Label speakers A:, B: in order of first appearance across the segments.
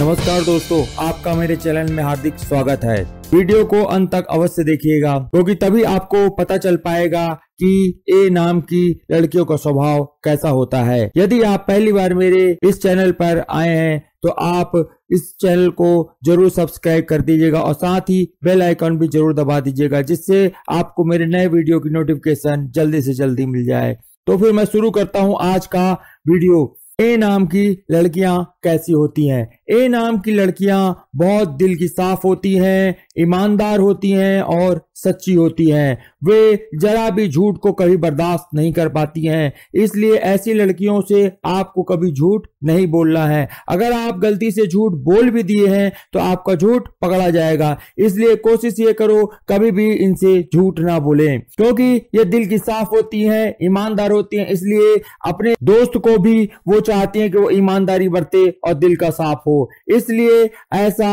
A: नमस्कार दोस्तों आपका मेरे चैनल में हार्दिक स्वागत है वीडियो को अंत तक अवश्य देखिएगा क्योंकि तो तभी आपको पता चल पाएगा कि ए नाम की लड़कियों का स्वभाव कैसा होता है यदि आप पहली बार मेरे इस चैनल पर आए हैं तो आप इस चैनल को जरूर सब्सक्राइब कर दीजिएगा और साथ ही बेल आइकन भी जरूर दबा दीजिएगा जिससे आपको मेरे नए वीडियो की नोटिफिकेशन जल्दी से जल्दी मिल जाए तो फिर मैं शुरू करता हूँ आज का वीडियो ए नाम की लड़कियां कैसी होती हैं ए नाम की लड़कियां बहुत दिल की साफ होती हैं ईमानदार होती हैं और सच्ची होती हैं वे जरा भी झूठ को कभी बर्दाश्त नहीं कर पाती हैं इसलिए ऐसी लड़कियों से आपको कभी झूठ नहीं बोलना है अगर आप गलती से झूठ बोल भी दिए हैं तो आपका झूठ पकड़ा जाएगा इसलिए कोशिश ये करो कभी भी इनसे झूठ ना बोले क्योंकि ये दिल की साफ होती है ईमानदार होती है इसलिए अपने दोस्त को भी वो चाहती है कि वो ईमानदारी बरते और दिल का साफ हो इसलिए ऐसा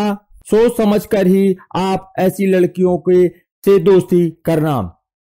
A: सोच समझकर ही आप ऐसी लड़कियों के से दोस्ती करना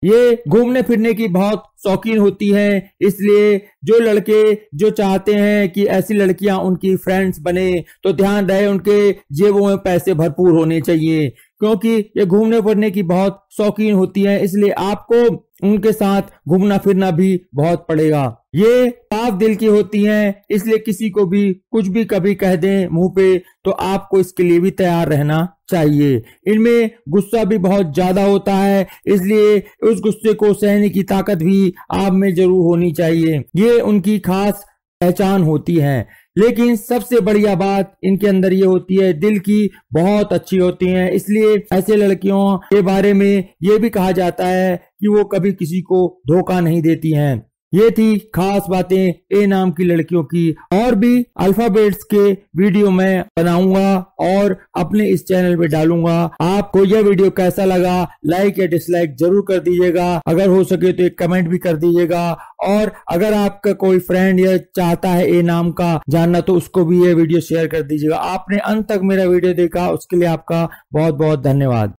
A: ये घूमने फिरने की बहुत शौकीन होती हैं इसलिए जो लड़के जो चाहते हैं कि ऐसी लड़कियां उनकी फ्रेंड्स बने तो ध्यान रहे उनके जेबों में पैसे भरपूर होने चाहिए क्योंकि ये घूमने फिरने की बहुत शौकीन होती है इसलिए आपको उनके साथ घूमना फिरना भी बहुत पड़ेगा ये साफ दिल की होती हैं इसलिए किसी को भी कुछ भी कभी कह दें मुंह पे तो आपको इसके लिए भी तैयार रहना चाहिए इनमें गुस्सा भी बहुत ज्यादा होता है इसलिए उस गुस्से को सहने की ताकत भी आप में जरूर होनी चाहिए ये उनकी खास पहचान होती है लेकिन सबसे बढ़िया बात इनके अंदर ये होती है दिल की बहुत अच्छी होती है इसलिए ऐसे लड़कियों के बारे में ये भी कहा जाता है कि वो कभी किसी को धोखा नहीं देती हैं ये थी खास बातें ए नाम की लड़कियों की और भी अल्फाबेट्स के वीडियो मैं बनाऊंगा और अपने इस चैनल पे डालूंगा आपको यह वीडियो कैसा लगा लाइक या डिसलाइक जरूर कर दीजिएगा अगर हो सके तो एक कमेंट भी कर दीजिएगा और अगर आपका कोई फ्रेंड या चाहता है ए नाम का जानना तो उसको भी ये वीडियो शेयर कर दीजिएगा आपने अंत तक मेरा वीडियो देखा उसके लिए आपका बहुत बहुत धन्यवाद